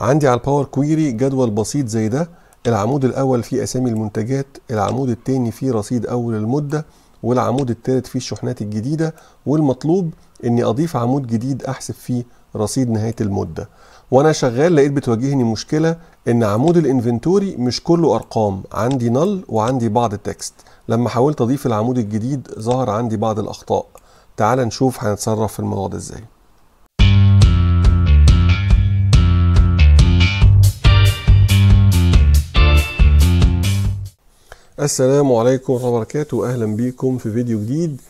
عندي على الباور كويري جدول بسيط زي ده العمود الاول فيه اسامي المنتجات العمود الثاني فيه رصيد اول المده والعمود الثالث فيه الشحنات الجديده والمطلوب اني اضيف عمود جديد احسب فيه رصيد نهايه المده وانا شغال لقيت بتواجهني مشكله ان عمود الانفنتوري مش كله ارقام عندي نل وعندي بعض التكست لما حاولت اضيف العمود الجديد ظهر عندي بعض الاخطاء تعال نشوف هنتصرف في الموضوع ده ازاي السلام عليكم ورحمة الله وبركاته أهلا بيكم في فيديو جديد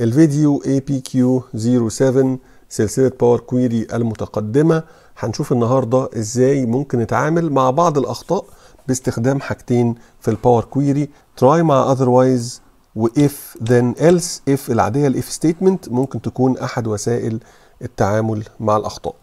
الفيديو APQ07 سلسلة باور كويري المتقدمة هنشوف النهاردة إزاي ممكن نتعامل مع بعض الأخطاء باستخدام حاجتين في الباور كويري try مع otherwise و if then else if العادية الاف ستيتمنت statement ممكن تكون أحد وسائل التعامل مع الأخطاء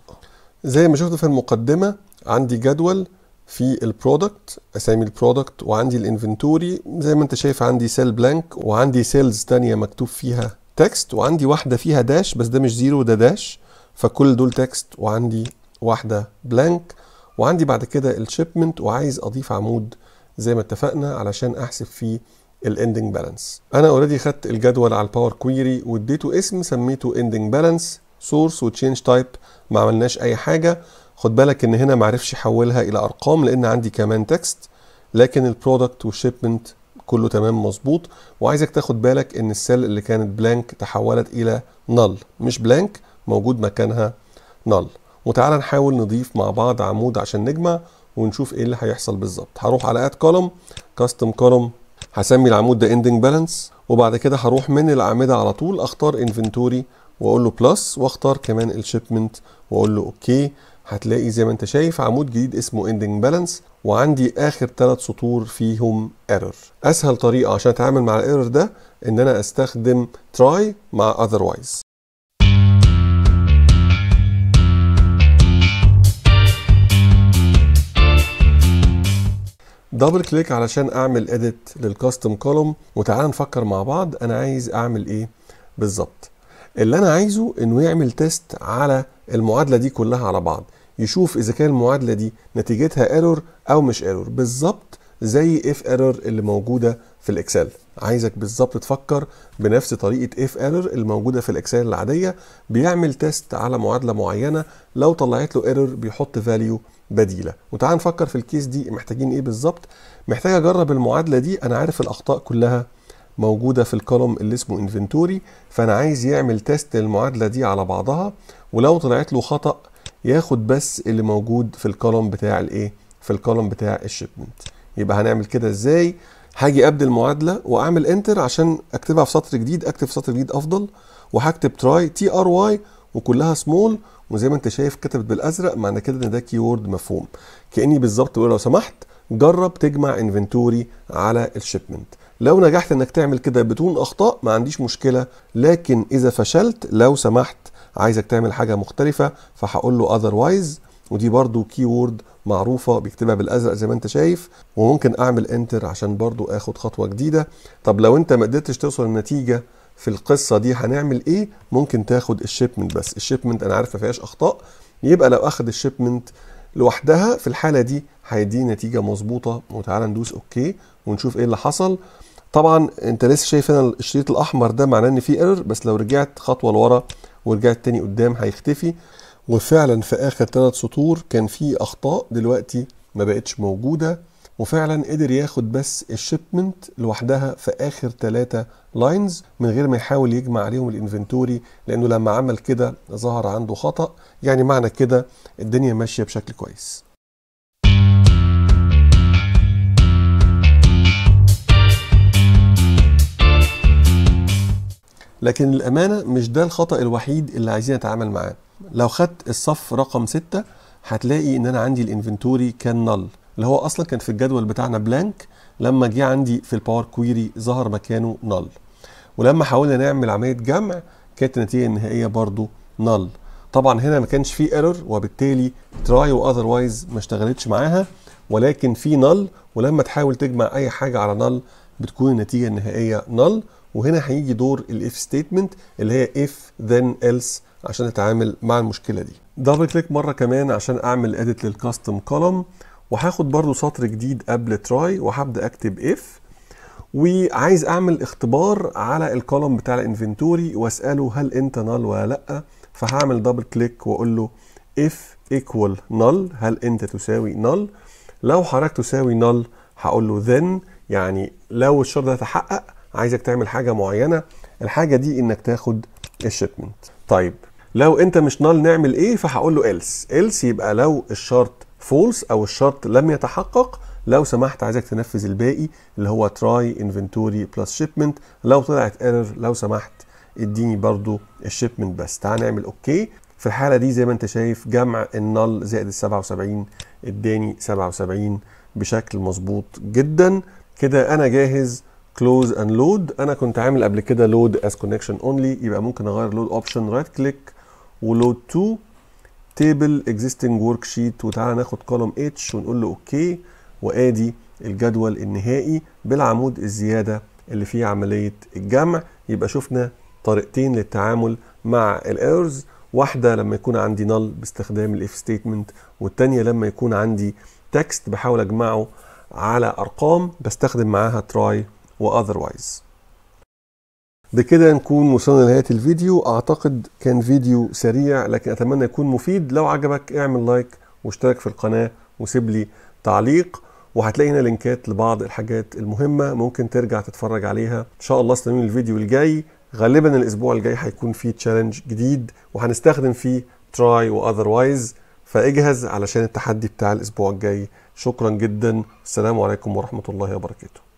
زي ما شفت في المقدمة عندي جدول في البرودكت اسامي البرودكت وعندي الانفنتوري زي ما انت شايف عندي سيل بلانك وعندي سيلز تانية مكتوب فيها تكست وعندي واحدة فيها داش بس ده مش زيرو ده داش فكل دول تكست وعندي واحدة بلانك وعندي بعد كده الشيبمنت وعايز اضيف عمود زي ما اتفقنا علشان احسب فيه الاندنج بالانس انا اوريدي خدت الجدول على الباور كويري واديته اسم سميته اندنج بالانس سورس وتشينج تايب ما عملناش اي حاجه خد بالك ان هنا معرفش احولها الى ارقام لان عندي كمان تكست لكن البرودكت والشيبمنت كله تمام مظبوط وعايزك تاخد بالك ان السيل اللي كانت بلانك تحولت الى نل مش بلانك موجود مكانها نل وتعالى نحاول نضيف مع بعض عمود عشان نجمع ونشوف ايه اللي هيحصل بالظبط هروح على اد كولوم كاستم كولوم هسمي العمود ده اندنج بالانس وبعد كده هروح من الاعمده على طول اختار انفنتوري واقول له بلس واختار كمان الشيبمنت واقول له اوكي هتلاقي زي ما انت شايف عمود جديد اسمه ending balance وعندي اخر ثلاث سطور فيهم error اسهل طريقه عشان اتعامل مع الايرور ده ان انا استخدم try مع otherwise دبل كليك علشان اعمل اديت للكاستم كولوم وتعال نفكر مع بعض انا عايز اعمل ايه بالظبط اللي انا عايزه انه يعمل تيست على المعادله دي كلها على بعض يشوف اذا كان المعادله دي نتيجتها ايرور او مش ايرور بالظبط زي اف ايرور اللي موجوده في الاكسل عايزك بالظبط تفكر بنفس طريقه اف ايرور الموجوده في الاكسل العاديه بيعمل تيست على معادله معينه لو طلعت له ايرور بيحط فاليو بديله وتعال نفكر في الكيس دي محتاجين ايه بالظبط محتاج اجرب المعادله دي انا عارف الاخطاء كلها موجوده في الكولوم اللي اسمه انفنتوري فانا عايز يعمل تيست للمعادله دي على بعضها ولو طلعت له خطا ياخد بس اللي موجود في الكولوم بتاع الايه في الكولوم بتاع الشيبمنت يبقى هنعمل كده ازاي هاجي ابدل المعادله واعمل انتر عشان اكتبها في سطر جديد اكتب في سطر جديد افضل وهكتب تراي تي ار واي وكلها سمول وزي ما انت شايف كتبت بالازرق معنى كده ان ده كيورد مفهوم كاني بالظبط بقول لو سمحت جرب تجمع انفنتوري على الشيبمنت لو نجحت انك تعمل كده بدون اخطاء ما عنديش مشكله لكن اذا فشلت لو سمحت عايزك تعمل حاجه مختلفه فهقول له اذروايز ودي برضو كي وورد معروفة بيكتبها بالأزرق زي ما أنت شايف وممكن أعمل انتر عشان برضو آخد خطوة جديدة طب لو أنت ما قدرتش توصل النتيجة في القصة دي هنعمل إيه ممكن تاخد الشيبمنت بس الشيبمنت أنا عارف ما فيهاش أخطاء يبقى لو أخد الشيبمنت لوحدها في الحالة دي هيدي نتيجة مظبوطة وتعالى ندوس أوكي ونشوف إيه اللي حصل طبعا أنت لسه شايف هنا الشريط الأحمر ده معناه إن في ايرور بس لو رجعت خطوة لورا ورجعت تاني قدام هيختفي وفعلا في اخر ثلاث سطور كان في اخطاء دلوقتي ما بقتش موجوده وفعلا قدر ياخد بس الشيبمنت لوحدها في اخر ثلاثة لاينز من غير ما يحاول يجمع عليهم الانفنتوري لانه لما عمل كده ظهر عنده خطأ يعني معنى كده الدنيا ماشية بشكل كويس لكن الامانه مش ده الخطا الوحيد اللي عايزين نتعامل معاه لو خدت الصف رقم 6 هتلاقي ان انا عندي الانفنتوري كان نل اللي هو اصلا كان في الجدول بتاعنا بلانك لما جه عندي في الباور كويري ظهر مكانه نل ولما حاولنا نعمل عمليه جمع كانت النتيجه النهائيه برضو نل طبعا هنا ما كانش فيه ايرور وبالتالي تراي واذروايز ما اشتغلتش معاها ولكن في نل ولما تحاول تجمع اي حاجه على نل بتكون النتيجه النهائيه نل وهنا هيجي دور الاف ستيتمنت اللي هي اف ذن ايلس عشان اتعامل مع المشكله دي دبل كليك مره كمان عشان اعمل اديت للكاستم كولم وهاخد برضو سطر جديد قبل تراي وهبدا اكتب اف وعايز اعمل اختبار على الكولم بتاع الانفنتوري واساله هل انت نال ولا لا فهعمل دبل كليك واقول له اف ايكوال نال هل انت تساوي نال لو حضرتك تساوي نال هقول له ذن يعني لو الشرط ده تحقق عايزك تعمل حاجه معينه الحاجه دي انك تاخد الشيبمنت طيب لو انت مش نال نعمل ايه فهقول له ايلس ايلس يبقى لو الشرط فولس او الشرط لم يتحقق لو سمحت عايزك تنفذ الباقي اللي هو تراي انفنتوري بلس شيبمنت لو طلعت ايرور لو سمحت اديني برضو الشيبمنت بس تعال نعمل اوكي في الحاله دي زي ما انت شايف جمع النل زائد ال 77 اداني 77 بشكل مظبوط جدا كده انا جاهز كلوز اند لود انا كنت عامل قبل كده لود از كونكشن اونلي يبقى ممكن اغير لود اوبشن رايت كليك ولود تو تيبل اكزيستنج ورك شيت وتعالى ناخد كولوم اتش ونقول له اوكي وادي الجدول النهائي بالعمود الزياده اللي فيه عمليه الجمع يبقى شفنا طريقتين للتعامل مع الايرز واحده لما يكون عندي نل باستخدام الاف ستيتمنت والثانيه لما يكون عندي تكست بحاول اجمعه على ارقام بستخدم معاها تراي و otherwise بكده نكون وصلنا لنهاية الفيديو أعتقد كان فيديو سريع لكن أتمنى يكون مفيد لو عجبك اعمل لايك واشترك في القناة وسيب لي تعليق وهتلاقي هنا لينكات لبعض الحاجات المهمة ممكن ترجع تتفرج عليها إن شاء الله استنوني الفيديو الجاي غالبا الأسبوع الجاي هيكون فيه تشالنج جديد وهنستخدم فيه تراي وأذروايز فاجهز علشان التحدي بتاع الأسبوع الجاي شكرا جدا السلام عليكم ورحمة الله وبركاته